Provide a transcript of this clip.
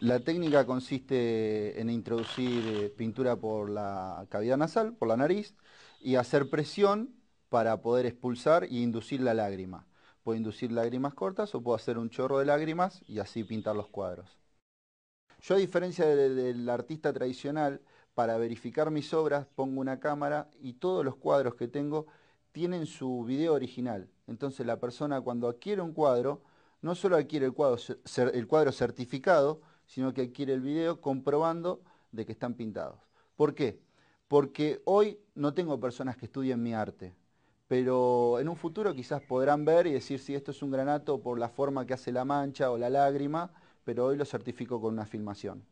La técnica consiste en introducir eh, pintura por la cavidad nasal, por la nariz, y hacer presión para poder expulsar y inducir la lágrima. Puedo inducir lágrimas cortas o puedo hacer un chorro de lágrimas y así pintar los cuadros. Yo a diferencia del, artista tradicional, para verificar mis obras pongo una cámara y todos los cuadros que tengo tienen su video original. Entonces la persona cuando adquiere un cuadro, no solo adquiere cuadro, el cuadro certificado, sino que adquiere el video comprobando de que están pintados. ¿Por qué? Porque hoy no tengo personas que estudien mi arte, pero en un futuro quizás podrán ver y decir si esto es un granato por la forma que hace la mancha o la lágrima, pero hoy lo certifico con una filmación.